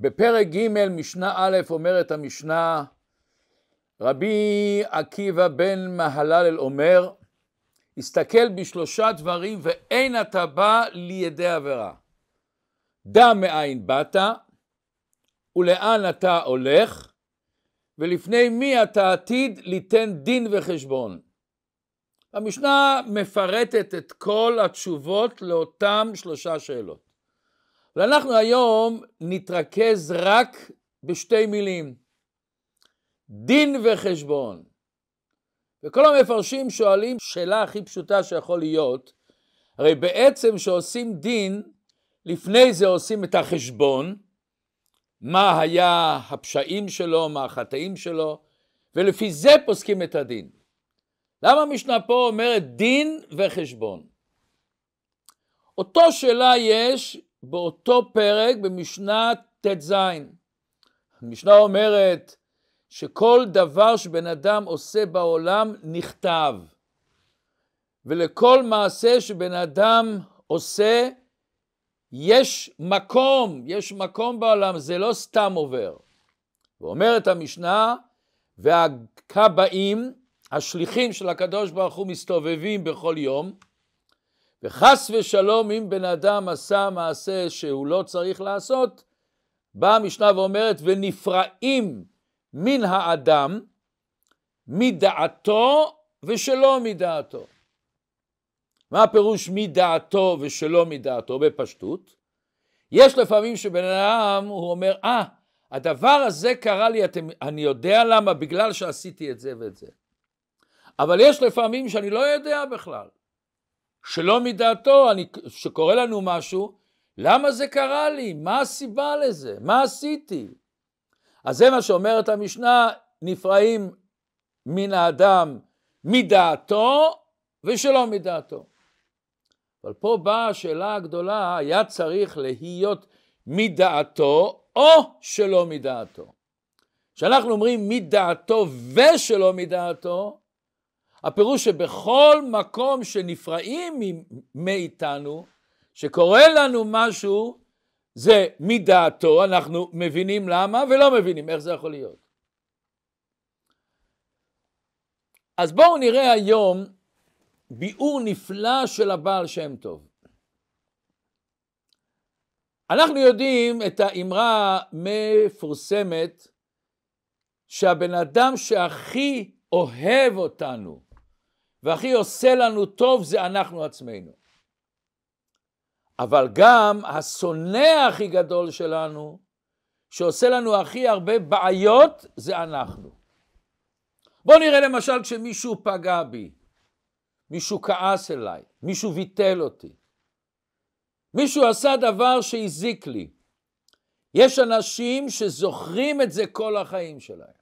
בפרק ג' משנה א' אומרת המשנה רבי עקיבא בן מהללל אומר הסתכל בשלושה דברים ואין אתה בא לידי עבירה דע מאין באת ולאן אתה הולך ולפני מי אתה עתיד ליתן דין וחשבון. המשנה מפרטת את כל התשובות לאותם שלושה שאלות. אנחנו היום נתרכז רק בשתי מילים, דין וחשבון. וכל המפרשים שואלים שאלה הכי פשוטה שיכול להיות, הרי בעצם כשעושים דין, לפני זה עושים את החשבון, מה היה הפשעים שלו, מה החטאים שלו, ולפי זה פוסקים את הדין. למה המשנה פה אומרת דין וחשבון? אותו שאלה יש באותו פרק במשנה ט"ז. המשנה אומרת שכל דבר שבן אדם עושה בעולם נכתב, ולכל מעשה שבן אדם עושה יש מקום, יש מקום בעולם, זה לא סתם עובר. ואומרת המשנה, והכבאים, השליחים של הקדוש ברוך הוא מסתובבים בכל יום, וחס ושלום אם בן אדם עשה מעשה שהוא לא צריך לעשות, באה המשנה ואומרת, ונפרעים מן האדם, מדעתו ושלא מדעתו. מה הפירוש מדעתו ושלא מדעתו? בפשטות, יש לפעמים שבן אדם, הוא אומר, אה, ah, הדבר הזה קרה לי, אתם, אני יודע למה, בגלל שעשיתי את זה ואת זה. אבל יש לפעמים שאני לא יודע בכלל. שלא מדעתו, אני, שקורה לנו משהו, למה זה קרה לי? מה הסיבה לזה? מה עשיתי? אז זה מה שאומרת המשנה, נפרעים מן האדם מדעתו ושלא מדעתו. אבל פה באה השאלה הגדולה, היה צריך להיות מדעתו או שלא מדעתו. כשאנחנו אומרים מדעתו ושלא מדעתו, הפירוש שבכל מקום שנפרעים מאיתנו, שקורה לנו משהו, זה מדעתו, אנחנו מבינים למה ולא מבינים איך זה יכול להיות. אז בואו נראה היום ביאור נפלא של הבעל שם טוב. אנחנו יודעים את האמרה המפורסמת שהבן אדם שהכי אוהב אותנו והכי עושה לנו טוב זה אנחנו עצמנו. אבל גם השונא הכי גדול שלנו, שעושה לנו הכי הרבה בעיות, זה אנחנו. בואו נראה למשל כשמישהו פגע בי, מישהו כעס אליי, מישהו ביטל אותי, מישהו עשה דבר שהזיק לי. יש אנשים שזוכרים את זה כל החיים שלהם.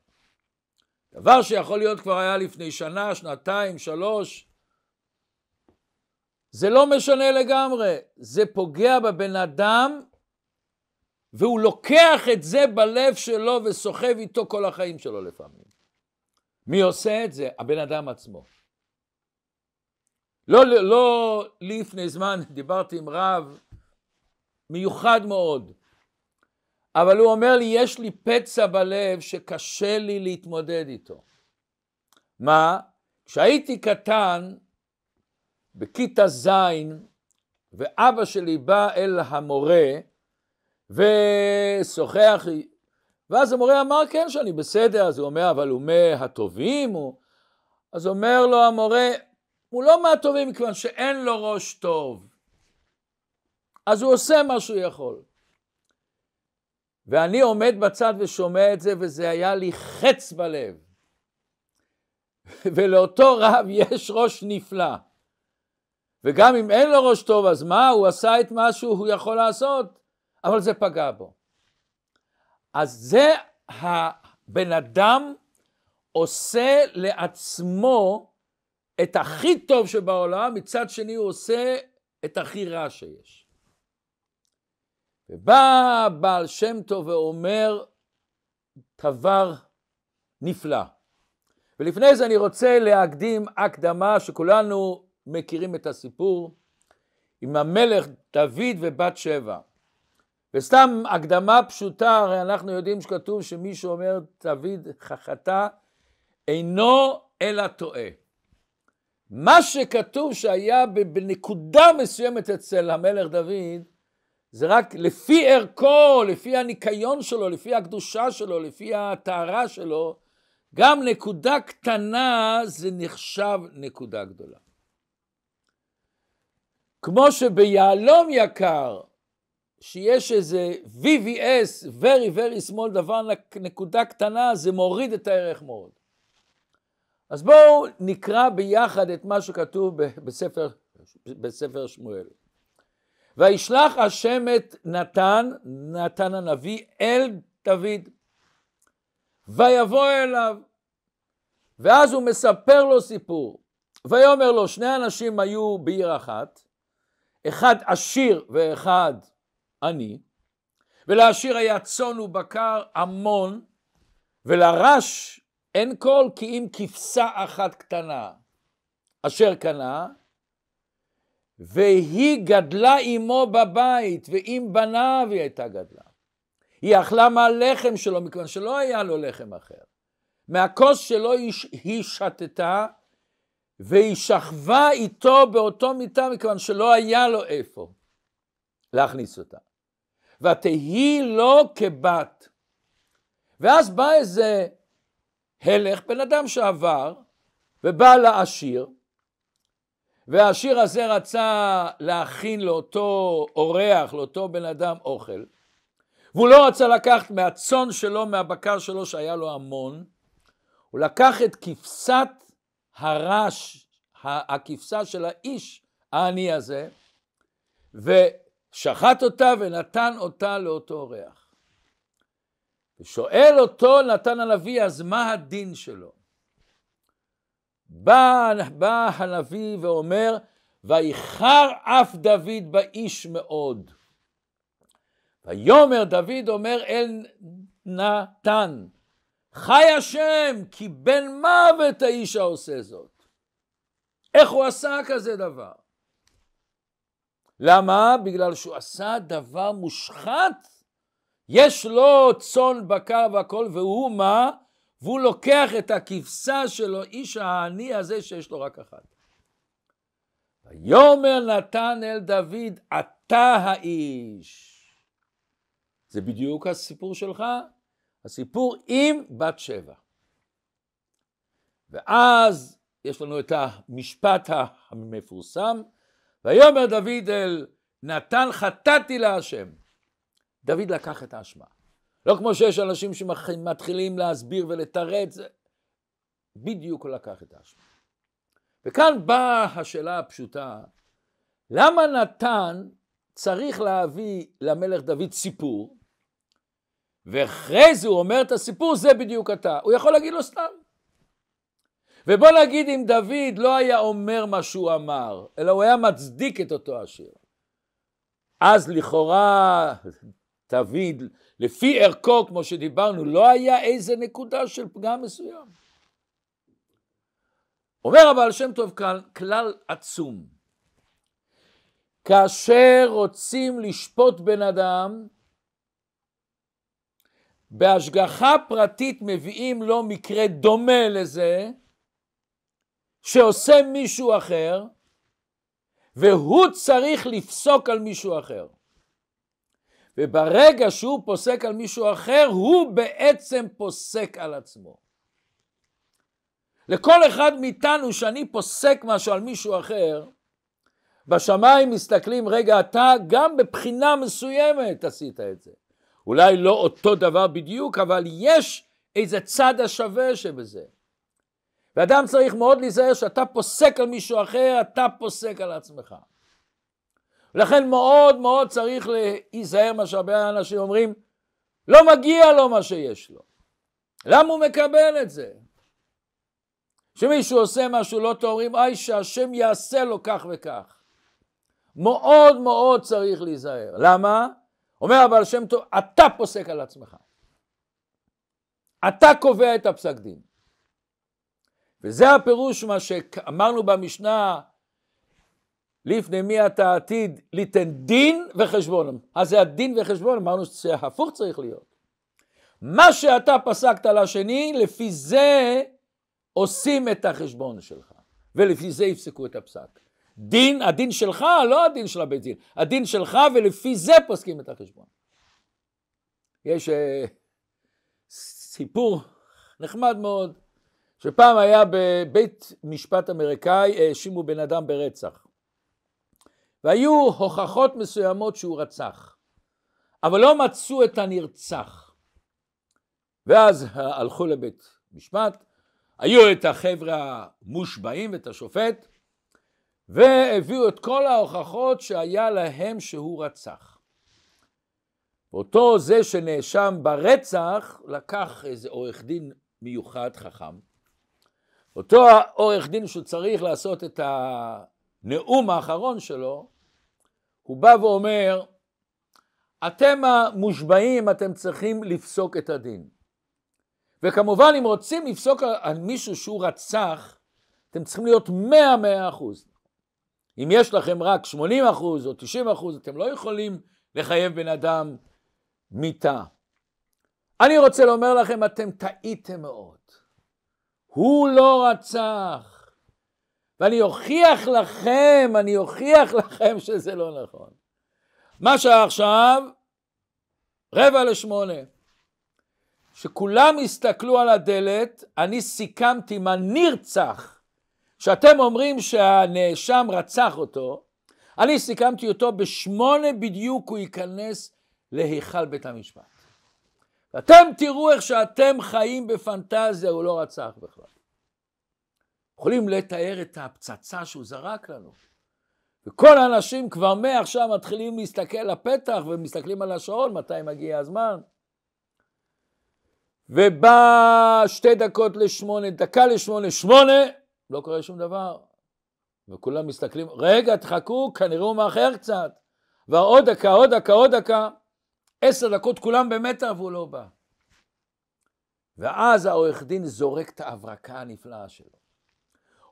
דבר שיכול להיות כבר היה לפני שנה, שנתיים, שלוש, זה לא משנה לגמרי, זה פוגע בבן אדם והוא לוקח את זה בלב שלו וסוחב איתו כל החיים שלו לפעמים. מי עושה את זה? הבן אדם עצמו. לא, לא, לא לפני זמן דיברתי עם רב מיוחד מאוד, אבל הוא אומר לי, יש לי פצע בלב שקשה לי להתמודד איתו. מה? כשהייתי קטן, בכיתה ז', ואבא שלי בא אל המורה ושוחח, ואז המורה אמר, כן, שאני בסדר, אז הוא אומר, אבל הוא מהטובים? הוא... אז אומר לו המורה, הוא לא מהטובים מכיוון שאין לו ראש טוב. אז הוא עושה מה שהוא יכול. ואני עומד בצד ושומע את זה, וזה היה לי חץ בלב. ולאותו רב יש ראש נפלא. וגם אם אין לו ראש טוב, אז מה? הוא עשה את מה שהוא יכול לעשות, אבל זה פגע בו. אז זה הבן אדם עושה לעצמו את הכי טוב שבעולם, מצד שני הוא עושה את הכי רע שיש. ובא בעל שם טוב ואומר דבר נפלא. ולפני זה אני רוצה להקדים הקדמה שכולנו מכירים את הסיפור עם המלך דוד ובת שבע. וסתם הקדמה פשוטה, הרי אנחנו יודעים שכתוב שמי שאומר דוד חכתה אינו אלא טועה. מה שכתוב שהיה בנקודה מסוימת אצל המלך דוד, זה רק לפי ערכו, לפי הניקיון שלו, לפי הקדושה שלו, לפי הטהרה שלו, גם נקודה קטנה זה נחשב נקודה גדולה. כמו שביהלום יקר, שיש איזה VVS, very very small, דבר נקודה קטנה, זה מוריד את הערך מאוד. אז בואו נקרא ביחד את מה שכתוב בספר, בספר שמואל. וישלח השם את נתן, נתן הנביא, אל דוד, ויבוא אליו. ואז הוא מספר לו סיפור. ויאמר לו, שני אנשים היו בעיר אחת, אחד עשיר ואחד עני, ולעשיר היה צאן ובקר המון, ולרש אין כל כי אם כבשה אחת קטנה. אשר קנה, והיא גדלה עמו בבית, ועם בניו היא הייתה גדלה. היא אכלה מהלחם שלו, מכיוון שלא היה לו לחם אחר. מהכוס שלו היא, היא שתתה, והיא שכבה איתו באותו מיטה, מכיוון שלא היה לו איפה להכניס אותה. ותהי לו כבת. ואז בא איזה הלך, בן אדם שעבר, ובא לעשיר, והעשיר הזה רצה להכין לאותו אורח, לאותו בן אדם אוכל, והוא לא רצה לקחת מהצאן שלו, מהבקר שלו, שהיה לו המון, הוא לקח את כבשת הרש, הכבשה של האיש העני הזה, ושחט אותה ונתן אותה לאותו אורח. ושואל אותו נתן הנביא, אז מה הדין שלו? בא, בא הנביא ואומר, ואיחר אף דוד באיש מאוד. ויאמר דוד אומר אל נתן, חי השם כי בן מוות האיש העושה זאת. איך הוא עשה כזה דבר? למה? בגלל שהוא עשה דבר מושחת. יש לו צאן בקר והכל, והוא מה? והוא לוקח את הכבשה שלו, איש העני הזה שיש לו רק אחת. ויאמר נתן אל דוד, אתה האיש. זה בדיוק הסיפור שלך, הסיפור עם בת שבע. ואז יש לנו את המשפט המפורסם, ויאמר דוד אל נתן חטאתי להשם. דוד לקח את האשמה. לא כמו שיש אנשים שמתחילים להסביר ולתרץ, בדיוק הוא לקח את האשמה. וכאן באה השאלה הפשוטה, למה נתן צריך להביא למלך דוד סיפור, ואחרי זה הוא אומר את הסיפור, זה בדיוק אתה. הוא יכול להגיד לו סתם. ובוא נגיד אם דוד לא היה אומר מה שהוא אמר, אלא הוא היה מצדיק את אותו השיר. אז לכאורה דוד לפי ערכו, כמו שדיברנו, לא היה איזה נקודה של פגם מסוים. אומר הבעל שם טוב כאן, כלל עצום. כאשר רוצים לשפוט בן אדם, בהשגחה פרטית מביאים לו מקרה דומה לזה שעושה מישהו אחר, והוא צריך לפסוק על מישהו אחר. וברגע שהוא פוסק על מישהו אחר, הוא בעצם פוסק על עצמו. לכל אחד מאיתנו שאני פוסק משהו על מישהו אחר, בשמיים מסתכלים, רגע, אתה גם בבחינה מסוימת עשית את זה. אולי לא אותו דבר בדיוק, אבל יש איזה צד השווה שבזה. ואדם צריך מאוד להיזהר שאתה פוסק על מישהו אחר, אתה פוסק על עצמך. לכן מאוד מאוד צריך להיזהר מה שהרבה אנשים אומרים, לא מגיע לו מה שיש לו. למה הוא מקבל את זה? כשמישהו עושה משהו לא טוב, אומרים, אי, שהשם יעשה לו כך וכך. מאוד מאוד צריך להיזהר. למה? אומר הבעל שם טוב, אתה פוסק על עצמך. אתה קובע את הפסק דין. וזה הפירוש מה שאמרנו במשנה לפני מי אתה עתיד ליתן דין וחשבון. אז זה הדין וחשבון, אמרנו שהפוך צריך להיות. מה שאתה פסקת לשני, לפי זה עושים את החשבון שלך, ולפי זה יפסקו את הפסק. דין, הדין שלך, לא הדין של הבית דין, הדין שלך, ולפי זה פוסקים את החשבון. יש אה, סיפור נחמד מאוד, שפעם היה בבית משפט אמריקאי, האשימו בן אדם ברצח. והיו הוכחות מסוימות שהוא רצח, אבל לא מצאו את הנרצח. ואז הלכו לבית משפט, היו את החבר'ה המושבעים ואת השופט, והביאו את כל ההוכחות שהיה להם שהוא רצח. אותו זה שנאשם ברצח לקח איזה עורך דין מיוחד חכם. אותו העורך דין שצריך לעשות את הנאום האחרון שלו, הוא בא ואומר, אתם המושבעים, אתם צריכים לפסוק את הדין. וכמובן, אם רוצים לפסוק על מישהו שהוא רצח, אתם צריכים להיות 100-100 אחוז. אם יש לכם רק 80 אחוז או 90 אחוז, אתם לא יכולים לחייב בן אדם מיתה. אני רוצה לומר לכם, אתם טעיתם מאוד. הוא לא רצח. ואני אוכיח לכם, אני אוכיח לכם שזה לא נכון. מה שהיה עכשיו, רבע לשמונה. שכולם הסתכלו על הדלת, אני סיכמתי מה נרצח, שאתם אומרים שהנאשם רצח אותו, אני סיכמתי אותו בשמונה בדיוק הוא ייכנס להיכל בית המשפט. ואתם תראו איך שאתם חיים בפנטזיה, הוא לא רצח בכלל. יכולים לתאר את הפצצה שהוא זרק לנו. וכל האנשים כבר מעכשיו מתחילים להסתכל לפתח ומסתכלים על השעון, מתי מגיע הזמן. ובא שתי דקות לשמונה, דקה לשמונה, שמונה, לא קורה שום דבר. וכולם מסתכלים, רגע, תחכו, כנראה הוא מאחר קצת. ועוד דקה, עוד דקה, עוד דקה. עשר דקות כולם במתח והוא לא בא. ואז העורך דין זורק את ההברקה הנפלאה שלו.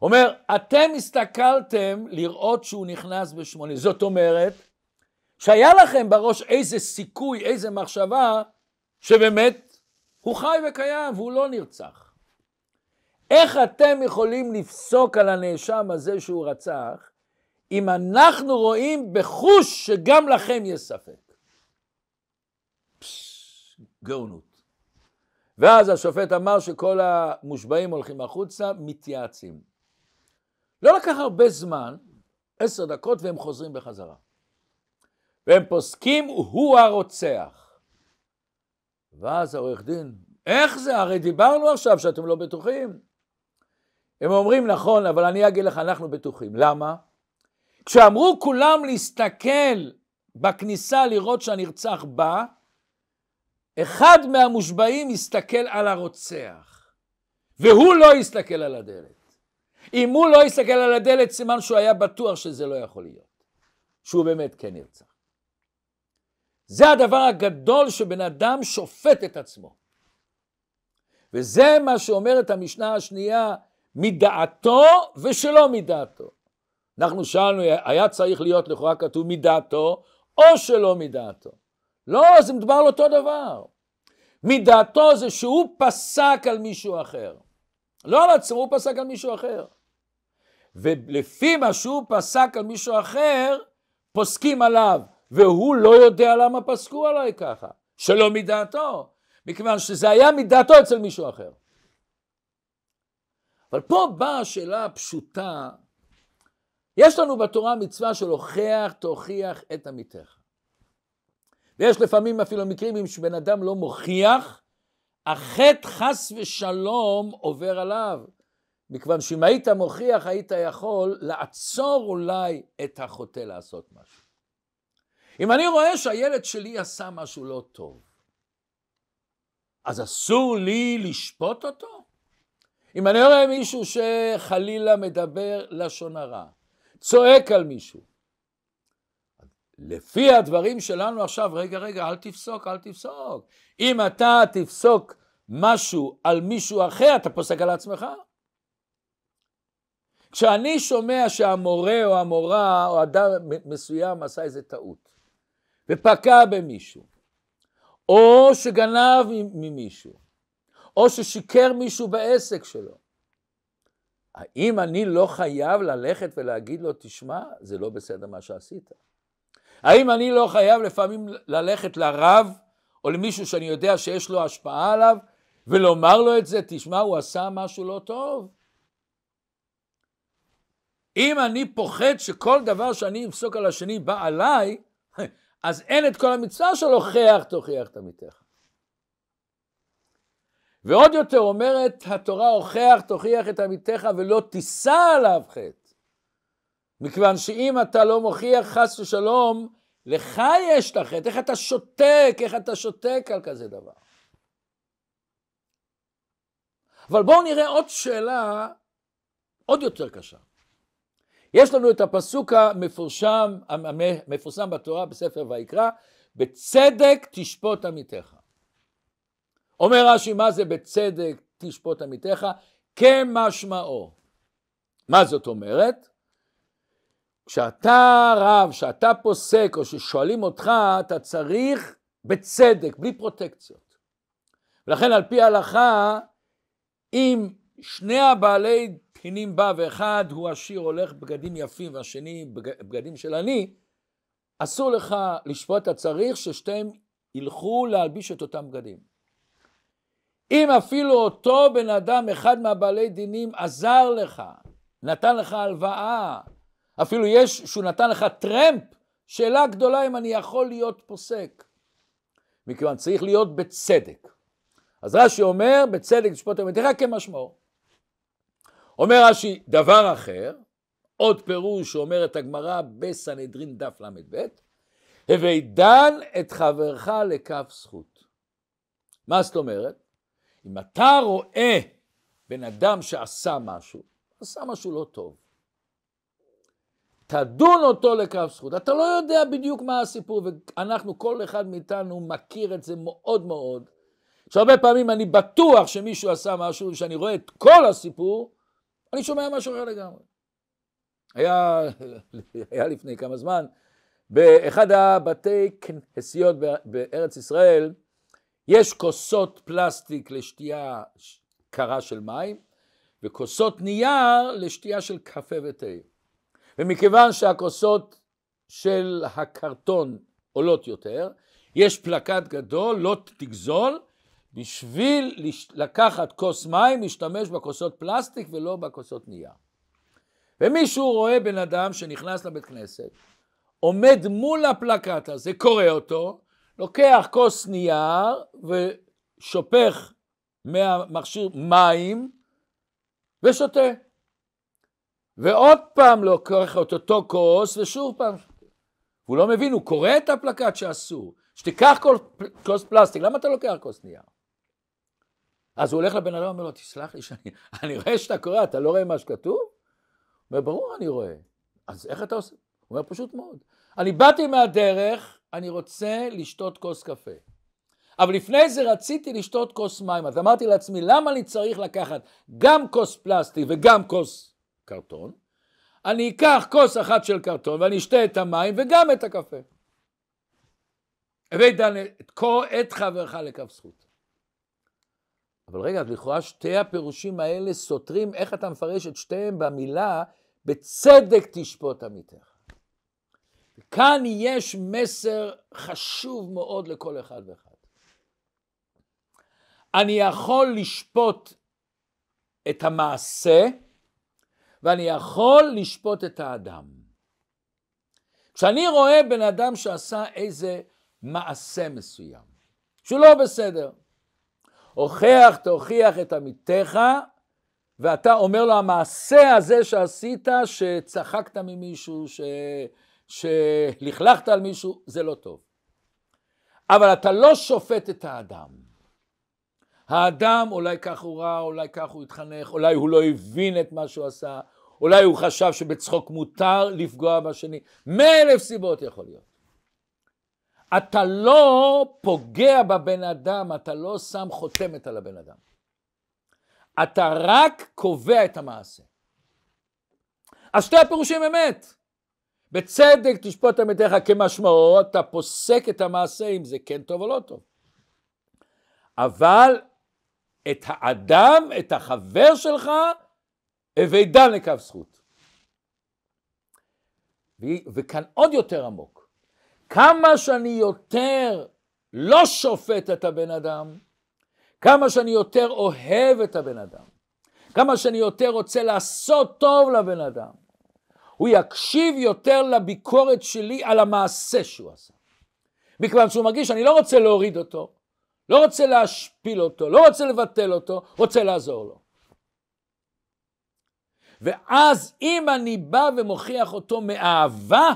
אומר, אתם הסתכלתם לראות שהוא נכנס בשמונה. זאת אומרת, שהיה לכם בראש איזה סיכוי, איזה מחשבה, שבאמת הוא חי וקיים והוא לא נרצח. איך אתם יכולים לפסוק על הנאשם הזה שהוא רצח, אם אנחנו רואים בחוש שגם לכם יש ספק? גאונות. ואז השופט אמר שכל המושבעים הולכים החוצה, מתייעצים. לא לקח הרבה זמן, עשר דקות, והם חוזרים בחזרה. והם פוסקים, הוא הרוצח. ואז העורך דין, איך זה? הרי דיברנו עכשיו שאתם לא בטוחים. הם אומרים, נכון, אבל אני אגיד לך, אנחנו בטוחים. למה? כשאמרו כולם להסתכל בכניסה לראות שהנרצח בא, אחד מהמושבעים הסתכל על הרוצח, והוא לא הסתכל על הדלת. אם הוא לא יסתכל על הדלת, סימן שהוא היה בטוח שזה לא יכול להיות, שהוא באמת כן ירצח. זה הדבר הגדול שבן אדם שופט את עצמו. וזה מה שאומרת המשנה השנייה, מדעתו ושלא מדעתו. אנחנו שאלנו, היה צריך להיות לכאורה כתוב מדעתו או שלא מדעתו. לא, זה מדובר על אותו דבר. מדעתו זה שהוא פסק על מישהו אחר. לא על עצמו, הוא פסק על מישהו אחר. ולפי מה שהוא פסק על מישהו אחר, פוסקים עליו, והוא לא יודע למה פסקו עליי ככה, שלא מדעתו, מכיוון שזה היה מדעתו אצל מישהו אחר. אבל פה באה השאלה הפשוטה, יש לנו בתורה מצווה של הוכח תוכיח את עמיתך. ויש לפעמים אפילו מקרים אם שבן אדם לא מוכיח, החטא חס ושלום עובר עליו. מכיוון שאם היית מוכיח, היית יכול לעצור אולי את החוטא לעשות משהו. אם אני רואה שהילד שלי עשה משהו לא טוב, אז אסור לי לשפוט אותו? אם אני רואה מישהו שחלילה מדבר לשון הרע, צועק על מישהו, לפי הדברים שלנו עכשיו, רגע, רגע, אל תפסוק, אל תפסוק. אם אתה תפסוק משהו על מישהו אחר, אתה פוסק על עצמך. כשאני שומע שהמורה או המורה או אדם מסוים עשה איזה טעות ופקע במישהו, או שגנב ממישהו, או ששיקר מישהו בעסק שלו, האם אני לא חייב ללכת ולהגיד לו, תשמע, זה לא בסדר מה שעשית? האם אני לא חייב לפעמים ללכת לרב או למישהו שאני יודע שיש לו השפעה עליו ולומר לו את זה, תשמע, הוא עשה משהו לא טוב? אם אני פוחד שכל דבר שאני אפסוק על השני בא עליי, אז אין את כל המצווה של הוכיח תוכיח את עמיתך. ועוד יותר אומרת התורה הוכיח תוכיח את עמיתך ולא תישא עליו חטא. מכיוון שאם אתה לא מוכיח חס ושלום, לך יש את החטא, איך אתה שותק, איך אתה שותק על כזה דבר. אבל בואו נראה עוד שאלה עוד יותר קשה. יש לנו את הפסוק המפורשם, המפורסם בתורה בספר ויקרא, בצדק תשפוט עמיתך. אומר רש"י, מה זה בצדק תשפוט עמיתך? כמשמעו. מה זאת אומרת? כשאתה רב, כשאתה פוסק, או ששואלים אותך, אתה צריך בצדק, בלי פרוטקציות. ולכן על פי ההלכה, אם שני הבעלי פינים בא ואחד הוא עשיר הולך בגדים יפים והשני בגדים של עני, אסור לך לשפוט, אתה צריך ששתיהם ילכו להלביש את אותם בגדים. אם אפילו אותו בן אדם, אחד מהבעלי דינים, עזר לך, נתן לך הלוואה, אפילו יש שהוא נתן לך טרמפ, שאלה גדולה אם אני יכול להיות פוסק. מכיוון צריך להיות בצדק. אז רש"י אומר, בצדק תשפוט אמת, אמתך כמשמעו. אומר רש"י, דבר אחר, עוד פירוש שאומרת הגמרא בסנהדרין דף ל"ב, הווי דן את חברך לכף זכות. מה זאת אומרת? אם אתה רואה בן אדם שעשה משהו, עשה משהו לא טוב, תדון אותו לקו זכות. אתה לא יודע בדיוק מה הסיפור, ואנחנו, כל אחד מאיתנו מכיר את זה מאוד מאוד, שהרבה פעמים אני בטוח שמישהו עשה משהו, וכשאני רואה את כל הסיפור, אני שומע משהו אחר לגמרי. היה, היה לפני כמה זמן, באחד הבתי כנסיות בארץ ישראל, יש כוסות פלסטיק לשתייה קרה של מים, וכוסות נייר לשתייה של קפה ותה. ומכיוון שהכוסות של הקרטון עולות יותר, יש פלקט גדול, לא תגזול, בשביל לקחת כוס מים, להשתמש בכוסות פלסטיק ולא בכוסות נייר. ומישהו רואה בן אדם שנכנס לבית כנסת, עומד מול הפלקט הזה, קורא אותו, לוקח כוס נייר ושופך מהמכשיר מים ושותה. ועוד פעם לא קורא את אותו כוס ושוב פעם. הוא לא מבין, הוא קורא את הפלקט שאסור. שתיקח כל כוס פלסטיק, למה אתה לוקח כוס נייר? אז הוא הולך לבן אדם ואומר לו, תסלח לי שאני אני רואה שאתה קורא, אתה לא רואה מה שכתוב? הוא אומר, ברור אני רואה. אז איך אתה עושה? הוא אומר, פשוט מאוד. אני באתי מהדרך, אני רוצה לשתות כוס קפה. אבל לפני זה רציתי לשתות כוס מים, אז אמרתי לעצמי, למה אני צריך לקחת גם כוס פלסטיק וגם כוס קרטון, אני אקח כוס אחת של קרטון ואני אשתה את המים וגם את הקפה. הבאת את, כה את חברך לקו זכות. אבל רגע, אז לכאורה שתי הפירושים האלה סותרים איך אתה מפרש את שתיהם במילה בצדק תשפוט עמיתך. כאן יש מסר חשוב מאוד לכל אחד ואחד. אני יכול לשפוט את המעשה, ואני יכול לשפוט את האדם. כשאני רואה בן אדם שעשה איזה מעשה מסוים, שהוא לא בסדר, הוכח תוכיח את עמיתך, ואתה אומר לו המעשה הזה שעשית, שצחקת ממישהו, ש... שלכלכת על מישהו, זה לא טוב. אבל אתה לא שופט את האדם. האדם אולי כך הוא רע, אולי כך הוא התחנך, אולי הוא לא הבין את מה שהוא עשה, אולי הוא חשב שבצחוק מותר לפגוע בשני, מאלף סיבות יכול להיות. אתה לא פוגע בבן אדם, אתה לא שם חותמת על הבן אדם. אתה רק קובע את המעשה. אז שתי הפירושים אמת. בצדק תשפוט עמיתך כמשמעו, אתה פוסק את המעשה אם זה כן טוב או לא טוב. אבל את האדם, את החבר שלך, הווי לקו זכות. וכאן עוד יותר עמוק. כמה שאני יותר לא שופט את הבן אדם, כמה שאני יותר אוהב את הבן אדם, כמה שאני יותר רוצה לעשות טוב לבן אדם, הוא יקשיב יותר לביקורת שלי על המעשה שהוא עשה. מכיוון שהוא מרגיש שאני לא רוצה להוריד אותו, לא רוצה להשפיל אותו, לא רוצה לבטל אותו, רוצה לעזור לו. ואז אם אני בא ומוכיח אותו מאהבה,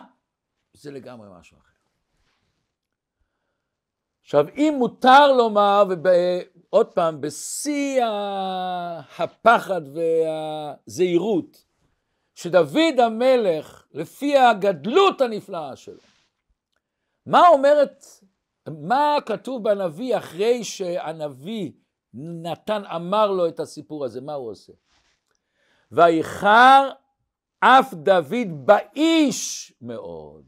זה לגמרי משהו אחר. עכשיו, אם מותר לומר, ועוד פעם, בשיא הפחד והזהירות, שדוד המלך, לפי הגדלות הנפלאה שלו, מה אומרת, מה כתוב בנביא אחרי שהנביא נתן, אמר לו את הסיפור הזה, מה הוא עושה? ואיחר אף דוד באיש מאוד.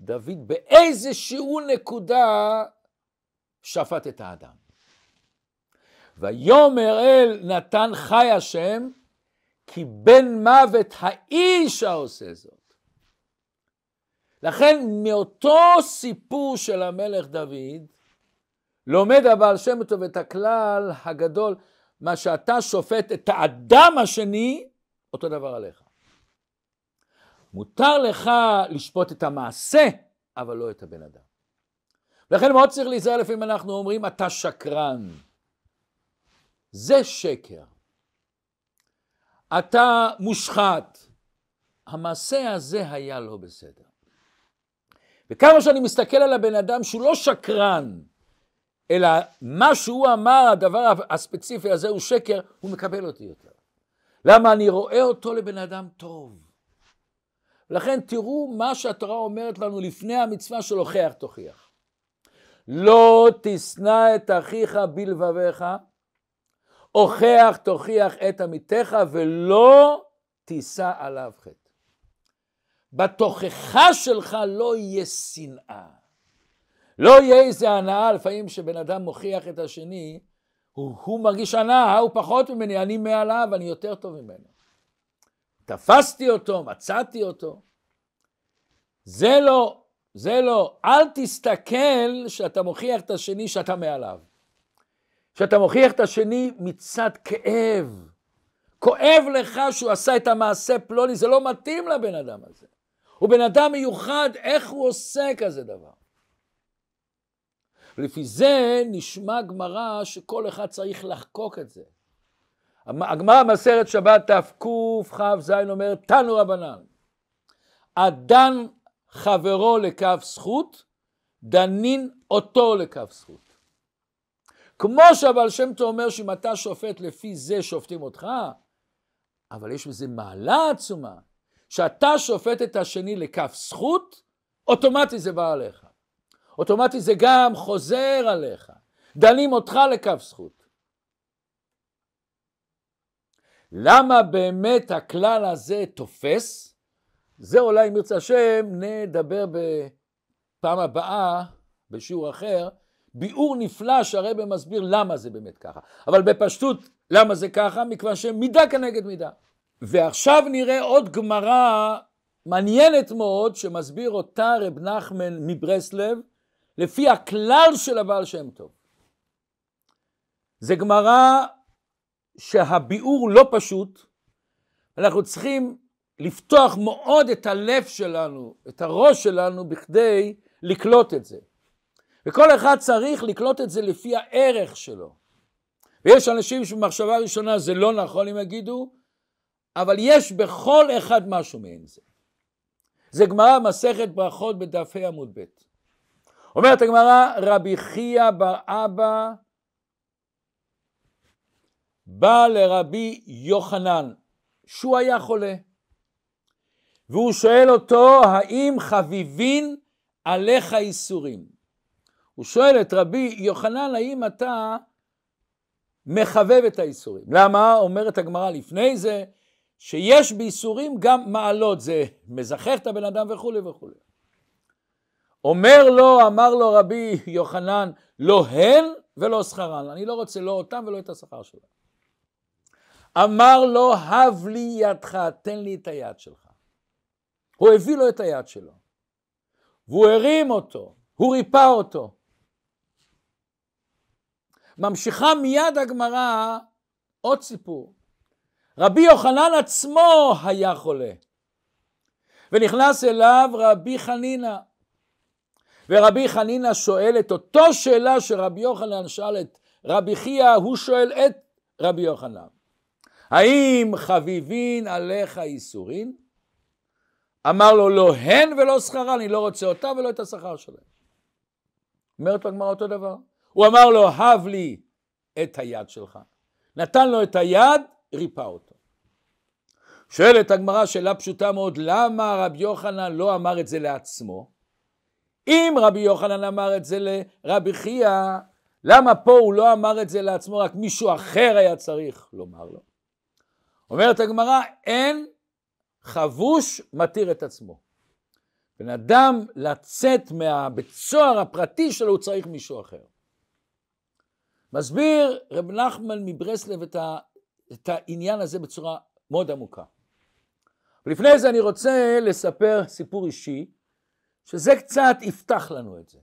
דוד באיזשהו נקודה שפט את האדם. ויאמר אל נתן חי השם, כי בן מוות האיש העושה זאת. לכן מאותו סיפור של המלך דוד, לומד הבעל שם אותו ואת הכלל הגדול, מה שאתה שופט את האדם השני, אותו דבר עליך. מותר לך לשפוט את המעשה, אבל לא את הבן אדם. ולכן מאוד צריך להיזהר לפעמים אנחנו אומרים, אתה שקרן. זה שקר. אתה מושחת. המעשה הזה היה לא בסדר. וכמה שאני מסתכל על הבן אדם שהוא לא שקרן, אלא מה שהוא אמר, הדבר הספציפי הזה הוא שקר, הוא מקבל אותי יותר. למה? אני רואה אותו לבן אדם טוב. לכן תראו מה שהתורה אומרת לנו לפני המצווה של הוכח תוכיח. לא תשנא את אחיך בלבביך, הוכח תוכיח את עמיתך, ולא תישא עליו חטא. בתוכחה שלך לא יהיה שנאה. לא יהיה איזה הנאה לפעמים שבן אדם מוכיח את השני, הוא, הוא מרגיש הנאה, הוא פחות ממני, אני מעליו, אני יותר טוב ממנו. תפסתי אותו, מצאתי אותו. זה לא, זה לא. אל תסתכל שאתה מוכיח את השני שאתה מעליו. שאתה מוכיח את השני מצד כאב. כואב לך שהוא עשה את המעשה פלוני, זה לא מתאים לבן אדם הזה. הוא בן אדם מיוחד, איך הוא עושה כזה דבר? ולפי זה נשמע גמרא שכל אחד צריך לחקוק את זה. הגמרא מסרת שבת תקכ"ז אומר תנו רבנן, הדן חברו לקו זכות, דנין אותו לקו זכות. כמו שהבעל שם טוב אומר שאם אתה שופט לפי זה שופטים אותך, אבל יש בזה מעלה עצומה, שאתה שופט את השני לכף זכות, אוטומטי זה בא עליך. אוטומטית זה גם חוזר עליך. דנים אותך לקו זכות. למה באמת הכלל הזה תופס? זה אולי, אם ירצה השם, נדבר בפעם הבאה, בשיעור אחר. ביאור נפלא שהרבא מסביר למה זה באמת ככה. אבל בפשטות, למה זה ככה? מכיוון שמידה כנגד מידה. ועכשיו נראה עוד גמרא מעניינת מאוד, שמסביר אותה רב נחמן מברסלב, לפי הכלל של הבעל שם טוב. זה גמרא שהביאור לא פשוט, אנחנו צריכים לפתוח מאוד את הלב שלנו, את הראש שלנו, בכדי לקלוט את זה. וכל אחד צריך לקלוט את זה לפי הערך שלו. ויש אנשים שבמחשבה ראשונה זה לא נכון אם יגידו, אבל יש בכל אחד משהו מעין זה. זה גמרא מסכת ברכות בדף ה עמוד ב'. אומרת הגמרא, רבי חייא בר אבא בא לרבי יוחנן, שהוא היה חולה, והוא שואל אותו, האם חביבין עליך איסורים? הוא שואל את רבי יוחנן, האם אתה מחבב את האיסורים? למה? אומרת הגמרא לפני זה, שיש באיסורים גם מעלות, זה מזכך את הבן אדם וכולי וכולי. אומר לו, אמר לו רבי יוחנן, לא הן ולא שכרן. אני לא רוצה לא אותם ולא את השכר שלהם. אמר לו, הב לי ידך, תן לי את היד שלך. הוא הביא לו את היד שלו. והוא הרים אותו, הוא ריפא אותו. ממשיכה מיד הגמרא עוד סיפור. רבי יוחנן עצמו היה חולה, ונכנס אליו רבי חנינא, ורבי חנינא שואל את אותו שאלה שרבי יוחנן שאל את רבי חייא, הוא שואל את רבי יוחנן. האם חביבין עליך איסורין? אמר לו לא הן ולא שכרה, אני לא רוצה אותה ולא את השכר שלהם. אומרת הגמרא אותו דבר. הוא אמר לו, הב לי את היד שלך. נתן לו את היד, ריפא אותו. שואלת הגמרא שאלה פשוטה מאוד, למה רבי יוחנן לא אמר את זה לעצמו? אם רבי יוחנן אמר את זה לרבי חייא, למה פה הוא לא אמר את זה לעצמו, רק מישהו אחר היה צריך לומר לו? אומרת הגמרא, אין חבוש מתיר את עצמו. בן אדם לצאת מהבית סוהר הפרטי שלו, הוא צריך מישהו אחר. מסביר רב נחמן מברסלב את, ה, את העניין הזה בצורה מאוד עמוקה. לפני זה אני רוצה לספר סיפור אישי שזה קצת יפתח לנו את זה.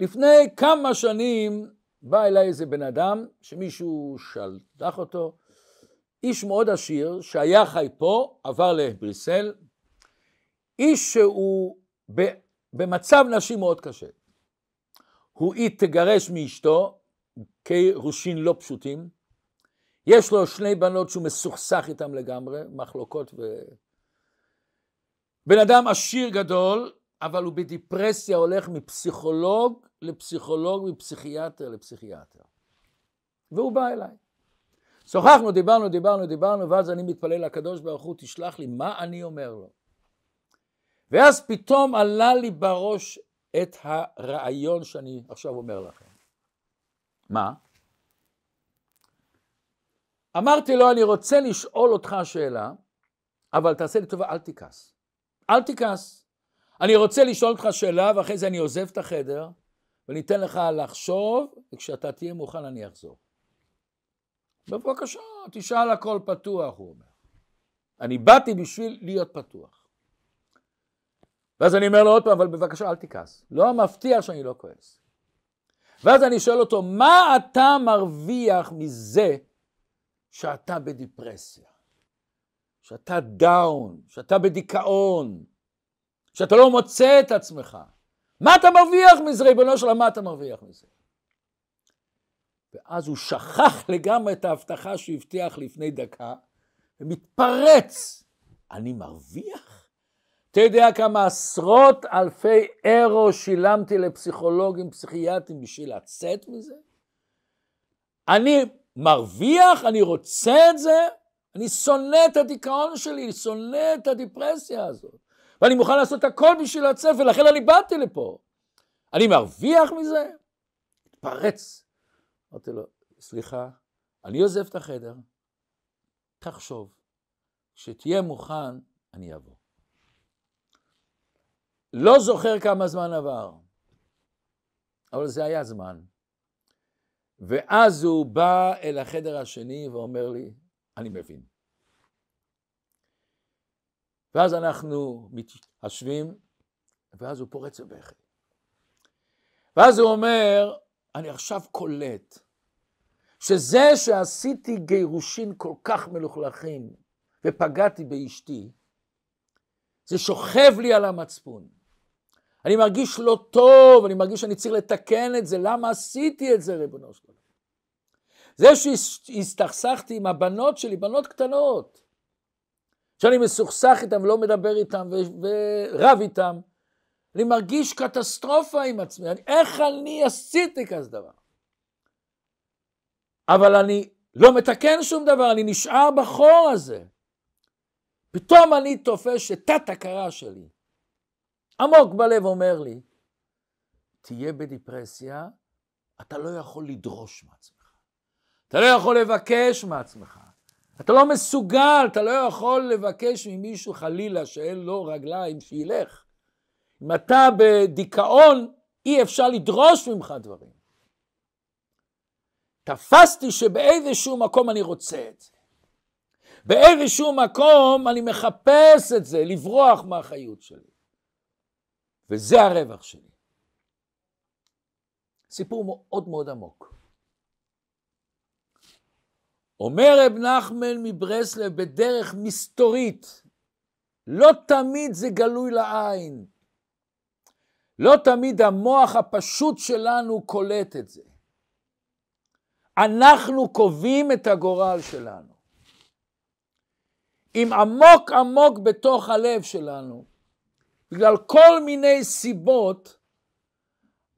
לפני כמה שנים בא אליי איזה בן אדם שמישהו שלח אותו, איש מאוד עשיר שהיה חי פה, עבר לבריסל, איש שהוא ב, במצב נשי מאוד קשה. הוא תגרש מאשתו, כירושין לא פשוטים, יש לו שני בנות שהוא מסוכסך איתן לגמרי, מחלוקות ו... בן אדם עשיר גדול, אבל הוא בדיפרסיה הולך מפסיכולוג לפסיכולוג, מפסיכיאטר לפסיכיאטר. והוא בא אליי. שוחחנו, דיברנו, דיברנו, דיברנו, ואז אני מתפלל לקדוש ברוך הוא, תשלח לי מה אני אומר לו. ואז פתאום עלה לי בראש את הרעיון שאני עכשיו אומר לכם. מה? אמרתי לו, אני רוצה לשאול אותך שאלה, אבל תעשה לי טובה, אל תכעס. אל תכעס. אני רוצה לשאול אותך שאלה, ואחרי זה אני עוזב את החדר, וניתן לך לחשוב, וכשאתה תהיה מוכן אני אחזור. בבקשה, תשאל הכל פתוח, הוא אומר. אני באתי בשביל להיות פתוח. ואז אני אומר לו עוד פעם, אבל בבקשה אל תכעס. לא מפתיע שאני לא כועס. ואז אני שואל אותו, מה אתה מרוויח מזה שאתה בדיפרסיה? שאתה דאון, שאתה בדיכאון, שאתה לא מוצא את עצמך. מה אתה מרוויח מזה, ריבונו שלו, מה אתה מרוויח מזה? ואז הוא שכח לגמרי את ההבטחה שהוא הבטיח לפני דקה, ומתפרץ. אני מרוויח? אתה יודע כמה עשרות אלפי אירו שילמתי לפסיכולוגים, פסיכיאטים בשביל לצאת מזה? אני מרוויח? אני רוצה את זה? אני שונא את הדיכאון שלי, שונא את הדיפרסיה הזאת. ואני מוכן לעשות הכל בשביל לצאת, ולכן אני באתי לפה. אני מרוויח מזה? התפרץ. אמרתי לו, סליחה, אני עוזב את החדר, תחשוב, כשתהיה מוכן, אני אבוא. לא זוכר כמה זמן עבר, אבל זה היה זמן. ואז הוא בא אל החדר השני ואומר לי, אני מבין. ואז אנחנו מתיישבים, ואז הוא פורץ בבכי. ואז הוא אומר, אני עכשיו קולט שזה שעשיתי גירושין כל כך מלוכלכים ופגעתי באשתי, זה שוכב לי על המצפון. אני מרגיש לא טוב, אני מרגיש שאני צריך לתקן את זה, למה עשיתי את זה, ריבונו של זה שהסתכסכתי עם הבנות שלי, בנות קטנות, שאני מסוכסך איתן ולא מדבר איתן ו- ורב איתן, אני מרגיש קטסטרופה עם עצמי, אני, איך אני עשיתי כזה דבר? אבל אני לא מתקן שום דבר, אני נשאר בחור הזה. פתאום אני תופש את תת הכרה שלי, עמוק בלב אומר לי, תהיה בדיפרסיה, אתה לא יכול לדרוש מעצמך. אתה לא יכול לבקש מעצמך. אתה לא מסוגל, אתה לא יכול לבקש ממישהו חלילה שאין לו רגליים שילך. אם אתה בדיכאון, אי אפשר לדרוש ממך דברים. תפסתי שבאיזשהו מקום אני רוצה את זה. באיזשהו מקום אני מחפש את זה, לברוח מהחיות שלי. וזה הרווח שלי. סיפור מאוד מאוד עמוק. אומר רב נחמן מברסלב בדרך מסתורית, לא תמיד זה גלוי לעין. לא תמיד המוח הפשוט שלנו קולט את זה. אנחנו קובעים את הגורל שלנו. אם עמוק עמוק בתוך הלב שלנו, בגלל כל מיני סיבות,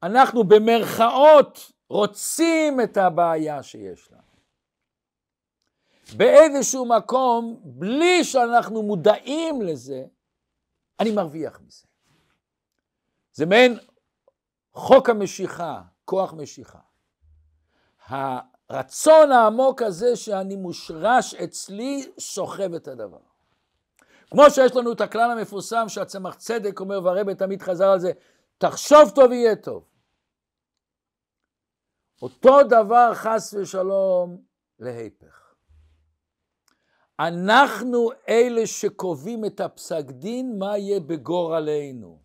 אנחנו במרכאות רוצים את הבעיה שיש לנו. באיזשהו מקום, בלי שאנחנו מודעים לזה, אני מרוויח מזה. זה מעין חוק המשיכה, כוח משיכה. הרצון העמוק הזה שאני מושרש אצלי, סוחב את הדבר. כמו שיש לנו את הכלל המפורסם שהצמח צדק אומר, והרבא תמיד חזר על זה, תחשוב טוב יהיה טוב. אותו דבר חס ושלום להיפך. אנחנו אלה שקובעים את הפסק דין, מה יהיה בגורלנו.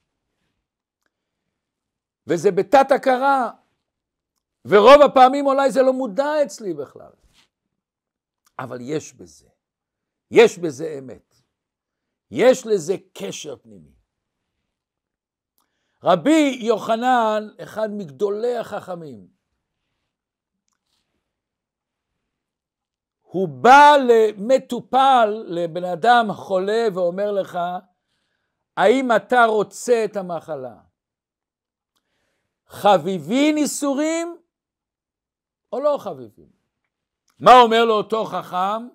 וזה בתת הכרה, ורוב הפעמים אולי זה לא מודע אצלי בכלל. אבל יש בזה, יש בזה אמת, יש לזה קשר פנימי. רבי יוחנן, אחד מגדולי החכמים, הוא בא למטופל, לבן אדם חולה, ואומר לך, האם אתה רוצה את המחלה? חביבין איסורים או לא חביבין? מה אומר לו אותו חכם?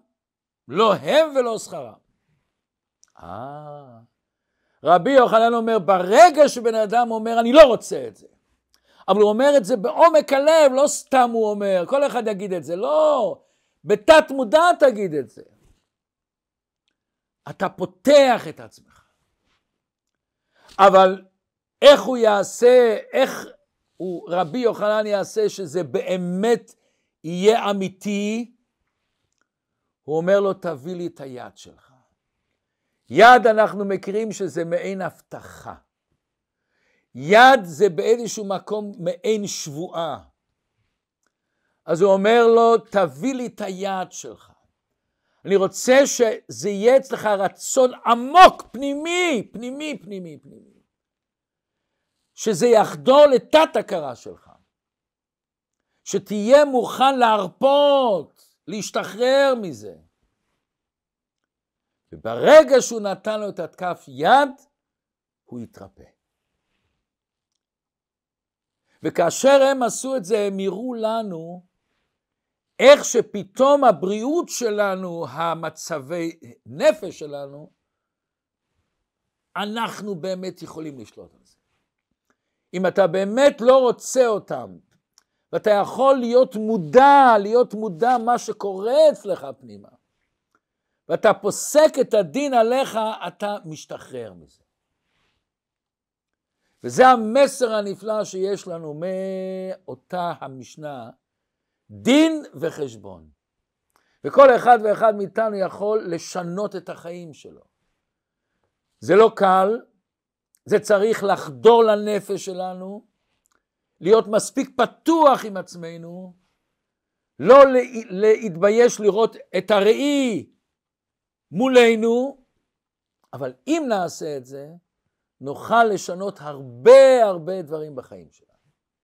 לא הם ולא שכרם. אה, רבי יוחנן אומר, ברגע שבן אדם אומר, אני לא רוצה את זה, אבל הוא אומר את זה בעומק הלב, לא סתם הוא אומר, כל אחד יגיד את זה, לא. בתת מודע תגיד את זה. אתה פותח את עצמך. אבל איך הוא יעשה, איך הוא, רבי יוחנן יעשה שזה באמת יהיה אמיתי? הוא אומר לו, תביא לי את היד שלך. יד אנחנו מכירים שזה מעין הבטחה. יד זה באיזשהו מקום מעין שבועה. אז הוא אומר לו, תביא לי את היד שלך. אני רוצה שזה יהיה אצלך רצון עמוק, פנימי, פנימי, פנימי, פנימי. שזה יחדור לתת-הכרה שלך. שתהיה מוכן להרפות, להשתחרר מזה. וברגע שהוא נתן לו את התקף יד, הוא התרפא. וכאשר הם עשו את זה, הם הראו לנו איך שפתאום הבריאות שלנו, המצבי נפש שלנו, אנחנו באמת יכולים לשלוט על זה. אם אתה באמת לא רוצה אותם, ואתה יכול להיות מודע, להיות מודע מה שקורה אצלך פנימה, ואתה פוסק את הדין עליך, אתה משתחרר מזה. וזה המסר הנפלא שיש לנו מאותה המשנה דין וחשבון. וכל אחד ואחד מאיתנו יכול לשנות את החיים שלו. זה לא קל, זה צריך לחדור לנפש שלנו, להיות מספיק פתוח עם עצמנו, לא להתבייש לראות את הראי מולנו, אבל אם נעשה את זה, נוכל לשנות הרבה הרבה דברים בחיים שלנו.